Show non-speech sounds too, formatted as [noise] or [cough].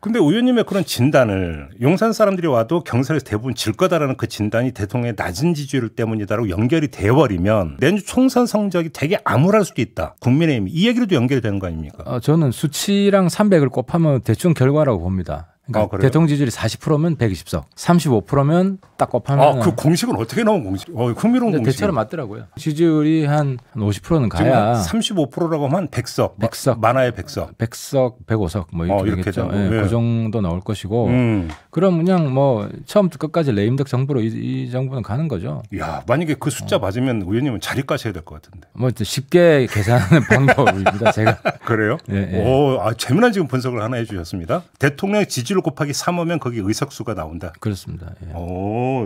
근데 의원님의 그런 진단을 용산 사람들이 와도 경선에서 대부분 질 거다라는 그 진단이 대통령의 낮은 지지율 때문이다라고 연결이 되어버리면 내년 총선 성적이 되게 암울할 수도 있다. 국민의힘 이이 얘기로도 연결되는 이거 아닙니까? 어, 저는 수치랑 300을 곱하면 대충 결과라고 봅니다. 그러니까 아, 대통령 지지율이 40%면 120석, 35%면 딱 곱하면 아그 공식은 어떻게 나온 공식? 어, 흥미로운 공식. 대체로 맞더라고요. 지지율이 한, 50%는 가야 35%라고 하면 100석, 100석 만화의 100석, 100석, 105석 뭐 이렇게, 어, 이렇게 죠 예, 예. 그 예. 정도 나올 것이고 음. 그럼 그냥 뭐 처음부터 끝까지 레임덕 정부로 이, 이 정부는 가는 거죠. 야 만약에 그 숫자 어. 맞으면 의원님은 자리 가셔야 될 것 같은데. 뭐 쉽게 계산하는 [laughs] 방법입니다. 제가 [laughs] 그래요? 예, 예. 오, 아, 재미난 지금 분석을 하나 해주셨습니다. 대통령 지지율 곱하기 3하면 거기 의석수가 나온다. 그렇습니다. 예. 오,